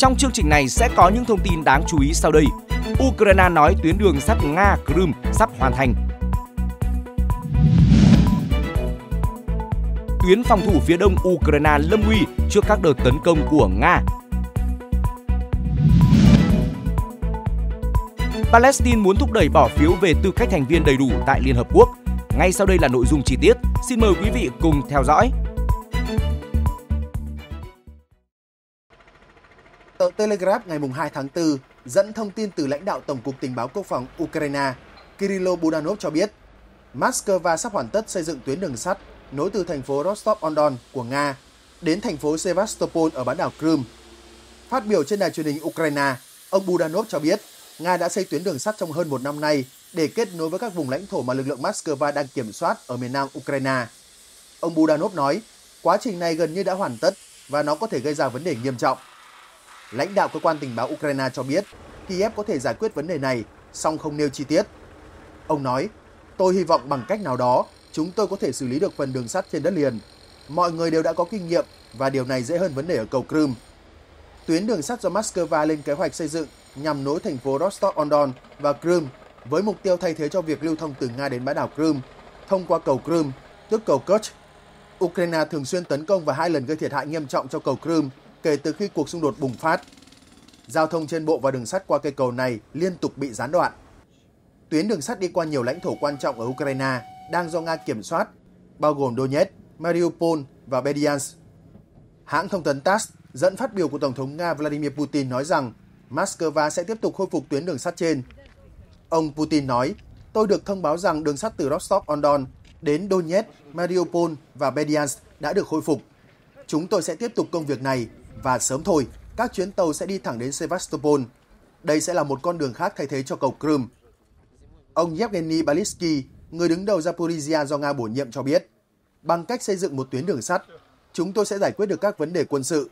Trong chương trình này sẽ có những thông tin đáng chú ý sau đây. Ukraine nói tuyến đường sắt Nga Crimea sắp hoàn thành. Tuyến phòng thủ phía đông Ukraine lâm nguy trước các đợt tấn công của Nga. Palestine muốn thúc đẩy bỏ phiếu về tư cách thành viên đầy đủ tại Liên Hợp Quốc. Ngay sau đây là nội dung chi tiết. Xin mời quý vị cùng theo dõi. Tờ Telegraph ngày 2 tháng 4 dẫn thông tin từ lãnh đạo Tổng cục Tình báo Quốc phòng Ukraine Kirill Budanov cho biết, Moscow sắp hoàn tất xây dựng tuyến đường sắt nối từ thành phố Rostov-on-Don của Nga đến thành phố Sevastopol ở bán đảo Crimea. Phát biểu trên đài truyền hình Ukraine, ông Budanov cho biết Nga đã xây tuyến đường sắt trong hơn một năm nay để kết nối với các vùng lãnh thổ mà lực lượng Moscow đang kiểm soát ở miền nam Ukraine. Ông Budanov nói, quá trình này gần như đã hoàn tất và nó có thể gây ra vấn đề nghiêm trọng Lãnh đạo cơ quan tình báo Ukraine cho biết Kiev có thể giải quyết vấn đề này, song không nêu chi tiết. Ông nói, tôi hy vọng bằng cách nào đó chúng tôi có thể xử lý được phần đường sắt trên đất liền. Mọi người đều đã có kinh nghiệm và điều này dễ hơn vấn đề ở cầu Crimea. Tuyến đường sắt do Moscow lên kế hoạch xây dựng nhằm nối thành phố Rostov-on-Don và Crimea với mục tiêu thay thế cho việc lưu thông từ Nga đến bán đảo Crimea thông qua cầu Crimea, tức cầu Kerch. Ukraine thường xuyên tấn công và hai lần gây thiệt hại nghiêm trọng cho cầu Crimea kể từ khi cuộc xung đột bùng phát. Giao thông trên bộ và đường sắt qua cây cầu này liên tục bị gián đoạn. Tuyến đường sắt đi qua nhiều lãnh thổ quan trọng ở Ukraine đang do Nga kiểm soát, bao gồm Donetsk, Mariupol và Berdyansk. Hãng thông tấn TASS dẫn phát biểu của Tổng thống Nga Vladimir Putin nói rằng Moscow sẽ tiếp tục khôi phục tuyến đường sắt trên. Ông Putin nói, tôi được thông báo rằng đường sắt từ Rostov-on-Don đến Donetsk, Mariupol và Berdyansk đã được khôi phục. Chúng tôi sẽ tiếp tục công việc này và sớm thôi, các chuyến tàu sẽ đi thẳng đến Sevastopol. Đây sẽ là một con đường khác thay thế cho cầu Crimea. Ông Yevgeny Balitsky, người đứng đầu Zaporizhia do Nga bổ nhiệm cho biết, bằng cách xây dựng một tuyến đường sắt, chúng tôi sẽ giải quyết được các vấn đề quân sự.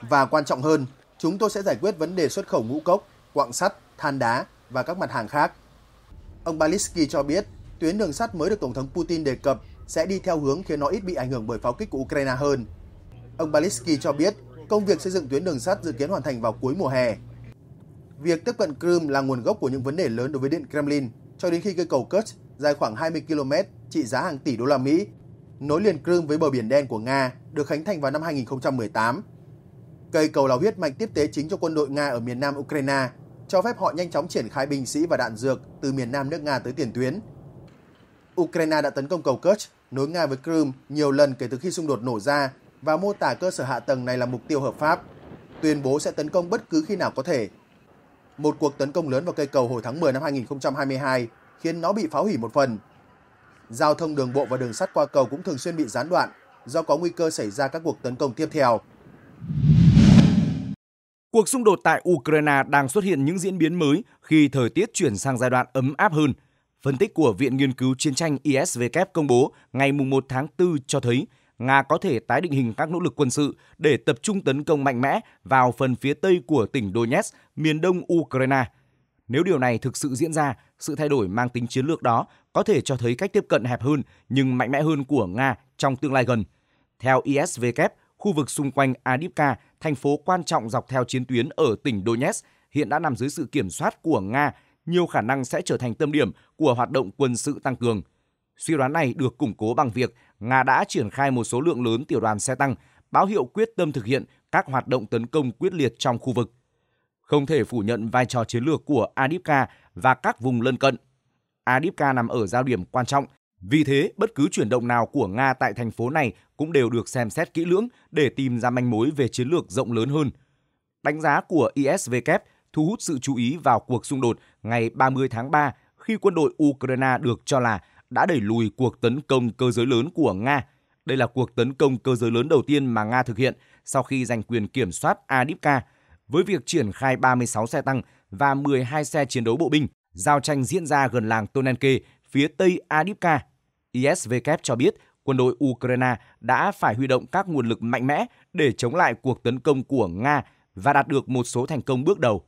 Và quan trọng hơn, chúng tôi sẽ giải quyết vấn đề xuất khẩu ngũ cốc, quặng sắt, than đá và các mặt hàng khác. Ông Balitsky cho biết, tuyến đường sắt mới được Tổng thống Putin đề cập sẽ đi theo hướng khiến nó ít bị ảnh hưởng bởi pháo kích của Ukraine hơn. Ông Balitsky cho biết, công việc xây dựng tuyến đường sắt dự kiến hoàn thành vào cuối mùa hè. Việc tiếp cận Crimea là nguồn gốc của những vấn đề lớn đối với Điện Kremlin cho đến khi cây cầu Kerch dài khoảng 20 km trị giá hàng tỷ đô la Mỹ nối liền Crimea với bờ biển đen của Nga được khánh thành vào năm 2018. Cây cầu là huyết mạch tiếp tế chính cho quân đội Nga ở miền nam Ukraine, cho phép họ nhanh chóng triển khai binh sĩ và đạn dược từ miền nam nước Nga tới tiền tuyến. Ukraine đã tấn công cầu Kerch nối Nga với Crimea nhiều lần kể từ khi xung đột nổ ra và mô tả cơ sở hạ tầng này là mục tiêu hợp pháp, tuyên bố sẽ tấn công bất cứ khi nào có thể. Một cuộc tấn công lớn vào cây cầu hồi tháng 10 năm 2022 khiến nó bị phá hủy một phần. Giao thông đường bộ và đường sắt qua cầu cũng thường xuyên bị gián đoạn do có nguy cơ xảy ra các cuộc tấn công tiếp theo. Cuộc xung đột tại Ukraine đang xuất hiện những diễn biến mới khi thời tiết chuyển sang giai đoạn ấm áp hơn. Phân tích của Viện Nghiên cứu Chiến tranh ISW công bố ngày 1 tháng 4 cho thấy Nga có thể tái định hình các nỗ lực quân sự để tập trung tấn công mạnh mẽ vào phần phía tây của tỉnh Donetsk, miền đông Ukraine. Nếu điều này thực sự diễn ra, sự thay đổi mang tính chiến lược đó có thể cho thấy cách tiếp cận hẹp hơn nhưng mạnh mẽ hơn của Nga trong tương lai gần. Theo ISW, khu vực xung quanh Adipka, thành phố quan trọng dọc theo chiến tuyến ở tỉnh Donetsk, hiện đã nằm dưới sự kiểm soát của Nga, nhiều khả năng sẽ trở thành tâm điểm của hoạt động quân sự tăng cường. Suy đoán này được củng cố bằng việc Nga đã triển khai một số lượng lớn tiểu đoàn xe tăng, báo hiệu quyết tâm thực hiện các hoạt động tấn công quyết liệt trong khu vực. Không thể phủ nhận vai trò chiến lược của Adipka và các vùng lân cận. Adipka nằm ở giao điểm quan trọng, vì thế bất cứ chuyển động nào của Nga tại thành phố này cũng đều được xem xét kỹ lưỡng để tìm ra manh mối về chiến lược rộng lớn hơn. Đánh giá của ISVK thu hút sự chú ý vào cuộc xung đột ngày 30 tháng 3 khi quân đội Ukraine được cho là đã đẩy lùi cuộc tấn công cơ giới lớn của Nga. Đây là cuộc tấn công cơ giới lớn đầu tiên mà Nga thực hiện sau khi giành quyền kiểm soát Adipka với việc triển khai 36 xe tăng và 12 xe chiến đấu bộ binh. Giao tranh diễn ra gần làng Tonenke, phía tây Adipka. ISVK cho biết quân đội Ukraine đã phải huy động các nguồn lực mạnh mẽ để chống lại cuộc tấn công của Nga và đạt được một số thành công bước đầu.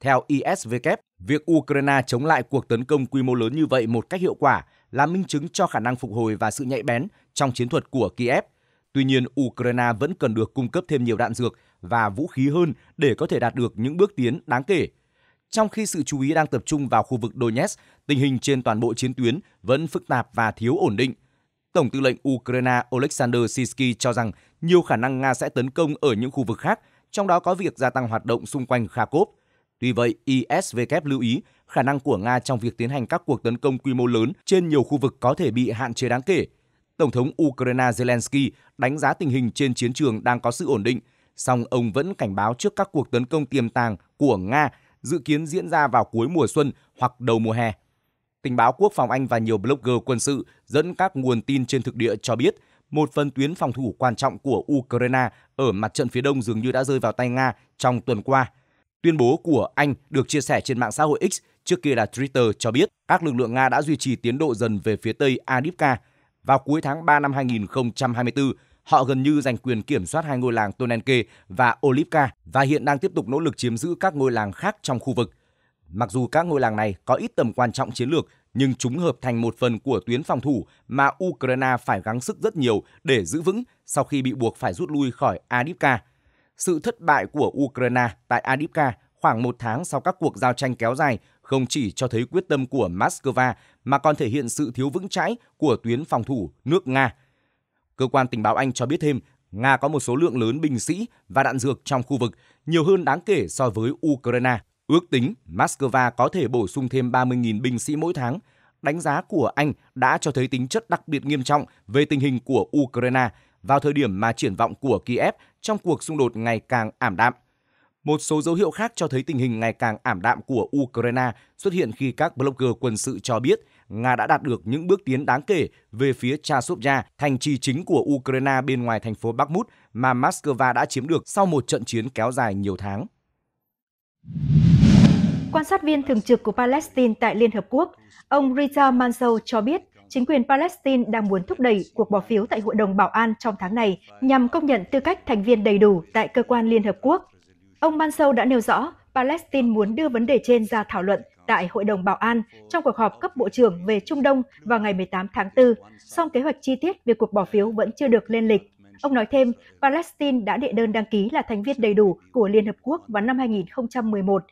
Theo ISW, việc Ukraine chống lại cuộc tấn công quy mô lớn như vậy một cách hiệu quả là minh chứng cho khả năng phục hồi và sự nhạy bén trong chiến thuật của Kiev. Tuy nhiên, Ukraine vẫn cần được cung cấp thêm nhiều đạn dược và vũ khí hơn để có thể đạt được những bước tiến đáng kể. Trong khi sự chú ý đang tập trung vào khu vực Donetsk, tình hình trên toàn bộ chiến tuyến vẫn phức tạp và thiếu ổn định. Tổng tư lệnh Ukraine Oleksandr Sisky cho rằng nhiều khả năng Nga sẽ tấn công ở những khu vực khác, trong đó có việc gia tăng hoạt động xung quanh Kharkov Tuy vậy, ISW lưu ý khả năng của Nga trong việc tiến hành các cuộc tấn công quy mô lớn trên nhiều khu vực có thể bị hạn chế đáng kể. Tổng thống Ukraine Zelensky đánh giá tình hình trên chiến trường đang có sự ổn định, song ông vẫn cảnh báo trước các cuộc tấn công tiềm tàng của Nga dự kiến diễn ra vào cuối mùa xuân hoặc đầu mùa hè. Tình báo quốc phòng Anh và nhiều blogger quân sự dẫn các nguồn tin trên thực địa cho biết một phần tuyến phòng thủ quan trọng của Ukraine ở mặt trận phía đông dường như đã rơi vào tay Nga trong tuần qua – Tuyên bố của Anh được chia sẻ trên mạng xã hội X, trước kia là Twitter cho biết các lực lượng Nga đã duy trì tiến độ dần về phía tây Adivka. Vào cuối tháng 3 năm 2024, họ gần như giành quyền kiểm soát hai ngôi làng Tonenke và Olivka và hiện đang tiếp tục nỗ lực chiếm giữ các ngôi làng khác trong khu vực. Mặc dù các ngôi làng này có ít tầm quan trọng chiến lược, nhưng chúng hợp thành một phần của tuyến phòng thủ mà Ukraine phải gắng sức rất nhiều để giữ vững sau khi bị buộc phải rút lui khỏi Adivka sự thất bại của Ukraine tại Adipka khoảng một tháng sau các cuộc giao tranh kéo dài không chỉ cho thấy quyết tâm của Moscow mà còn thể hiện sự thiếu vững chãi của tuyến phòng thủ nước Nga. Cơ quan tình báo Anh cho biết thêm, Nga có một số lượng lớn binh sĩ và đạn dược trong khu vực, nhiều hơn đáng kể so với Ukraine. Ước tính Moscow có thể bổ sung thêm 30.000 binh sĩ mỗi tháng. Đánh giá của Anh đã cho thấy tính chất đặc biệt nghiêm trọng về tình hình của Ukraine vào thời điểm mà triển vọng của Kiev trong cuộc xung đột ngày càng ảm đạm. Một số dấu hiệu khác cho thấy tình hình ngày càng ảm đạm của Ukraine xuất hiện khi các blogger quân sự cho biết Nga đã đạt được những bước tiến đáng kể về phía Chasovya, thành trì chính của Ukraine bên ngoài thành phố Bakhmut mà Moscow đã chiếm được sau một trận chiến kéo dài nhiều tháng. Quan sát viên thường trực của Palestine tại Liên Hợp Quốc, ông Rita Manso cho biết chính quyền Palestine đang muốn thúc đẩy cuộc bỏ phiếu tại Hội đồng Bảo an trong tháng này nhằm công nhận tư cách thành viên đầy đủ tại cơ quan Liên Hợp Quốc. Ông Mansou đã nêu rõ Palestine muốn đưa vấn đề trên ra thảo luận tại Hội đồng Bảo an trong cuộc họp cấp Bộ trưởng về Trung Đông vào ngày 18 tháng 4, song kế hoạch chi tiết về cuộc bỏ phiếu vẫn chưa được lên lịch. Ông nói thêm, Palestine đã đệ đơn đăng ký là thành viên đầy đủ của Liên Hợp Quốc vào năm 2011.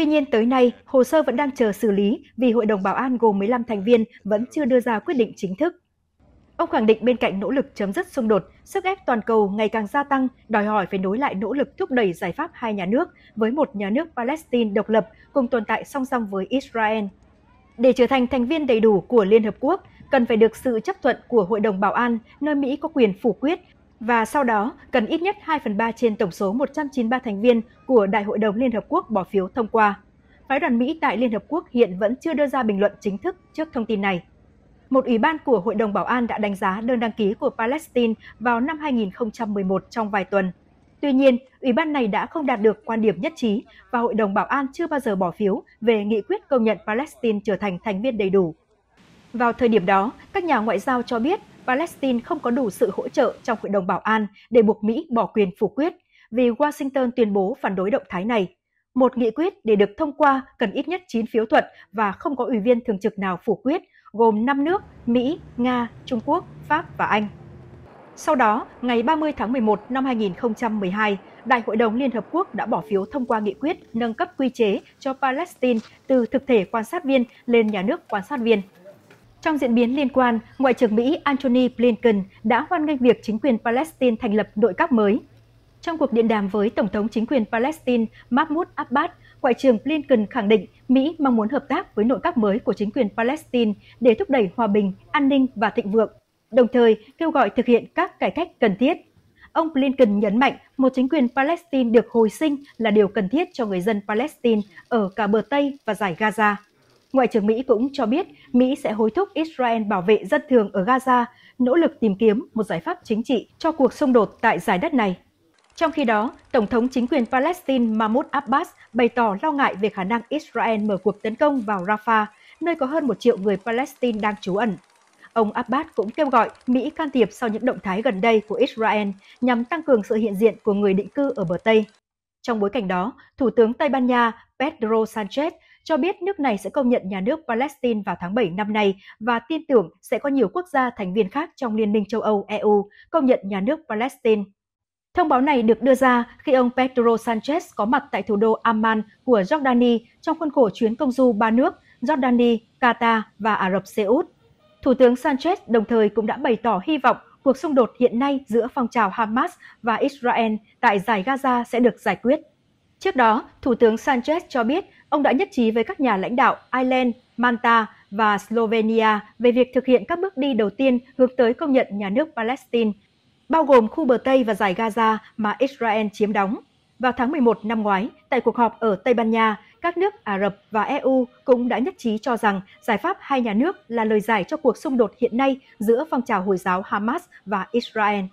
Tuy nhiên tới nay, hồ sơ vẫn đang chờ xử lý vì Hội đồng Bảo an gồm 15 thành viên vẫn chưa đưa ra quyết định chính thức. Ông khẳng định bên cạnh nỗ lực chấm dứt xung đột, sức ép toàn cầu ngày càng gia tăng, đòi hỏi phải nối lại nỗ lực thúc đẩy giải pháp hai nhà nước với một nhà nước Palestine độc lập cùng tồn tại song song với Israel. Để trở thành thành viên đầy đủ của Liên Hợp Quốc, cần phải được sự chấp thuận của Hội đồng Bảo an, nơi Mỹ có quyền phủ quyết và sau đó cần ít nhất 2 phần 3 trên tổng số 193 thành viên của Đại hội đồng Liên Hợp Quốc bỏ phiếu thông qua. Phái đoàn Mỹ tại Liên Hợp Quốc hiện vẫn chưa đưa ra bình luận chính thức trước thông tin này. Một ủy ban của Hội đồng Bảo an đã đánh giá đơn đăng ký của Palestine vào năm 2011 trong vài tuần. Tuy nhiên, ủy ban này đã không đạt được quan điểm nhất trí và Hội đồng Bảo an chưa bao giờ bỏ phiếu về nghị quyết công nhận Palestine trở thành thành viên đầy đủ. Vào thời điểm đó, các nhà ngoại giao cho biết Palestine không có đủ sự hỗ trợ trong Hội đồng Bảo an để buộc Mỹ bỏ quyền phủ quyết vì Washington tuyên bố phản đối động thái này. Một nghị quyết để được thông qua cần ít nhất 9 phiếu thuận và không có ủy viên thường trực nào phủ quyết, gồm 5 nước Mỹ, Nga, Trung Quốc, Pháp và Anh. Sau đó, ngày 30 tháng 11 năm 2012, Đại hội đồng Liên Hợp Quốc đã bỏ phiếu thông qua nghị quyết nâng cấp quy chế cho Palestine từ thực thể quan sát viên lên nhà nước quan sát viên. Trong diễn biến liên quan, Ngoại trưởng Mỹ Antony Blinken đã hoan nghênh việc chính quyền Palestine thành lập nội các mới. Trong cuộc điện đàm với Tổng thống chính quyền Palestine Mahmoud Abbas, Ngoại trưởng Blinken khẳng định Mỹ mong muốn hợp tác với nội các mới của chính quyền Palestine để thúc đẩy hòa bình, an ninh và thịnh vượng, đồng thời kêu gọi thực hiện các cải cách cần thiết. Ông Blinken nhấn mạnh một chính quyền Palestine được hồi sinh là điều cần thiết cho người dân Palestine ở cả bờ Tây và giải Gaza. Ngoại trưởng Mỹ cũng cho biết Mỹ sẽ hối thúc Israel bảo vệ dân thường ở Gaza, nỗ lực tìm kiếm một giải pháp chính trị cho cuộc xung đột tại giải đất này. Trong khi đó, Tổng thống chính quyền Palestine Mahmoud Abbas bày tỏ lo ngại về khả năng Israel mở cuộc tấn công vào Rafah, nơi có hơn một triệu người Palestine đang trú ẩn. Ông Abbas cũng kêu gọi Mỹ can thiệp sau những động thái gần đây của Israel nhằm tăng cường sự hiện diện của người định cư ở bờ Tây. Trong bối cảnh đó, Thủ tướng Tây Ban Nha Pedro Sanchez cho biết nước này sẽ công nhận nhà nước Palestine vào tháng 7 năm nay và tin tưởng sẽ có nhiều quốc gia thành viên khác trong Liên minh châu Âu EU công nhận nhà nước Palestine. Thông báo này được đưa ra khi ông Pedro Sanchez có mặt tại thủ đô Amman của Jordani trong khuôn khổ chuyến công du ba nước Jordani, Qatar và Ả Rập Xê Út. Thủ tướng Sanchez đồng thời cũng đã bày tỏ hy vọng cuộc xung đột hiện nay giữa phong trào Hamas và Israel tại giải Gaza sẽ được giải quyết. Trước đó, Thủ tướng Sanchez cho biết Ông đã nhất trí với các nhà lãnh đạo Ireland, Malta và Slovenia về việc thực hiện các bước đi đầu tiên hướng tới công nhận nhà nước Palestine, bao gồm khu bờ Tây và giải Gaza mà Israel chiếm đóng. Vào tháng 11 năm ngoái, tại cuộc họp ở Tây Ban Nha, các nước Ả Rập và EU cũng đã nhất trí cho rằng giải pháp hai nhà nước là lời giải cho cuộc xung đột hiện nay giữa phong trào Hồi giáo Hamas và Israel.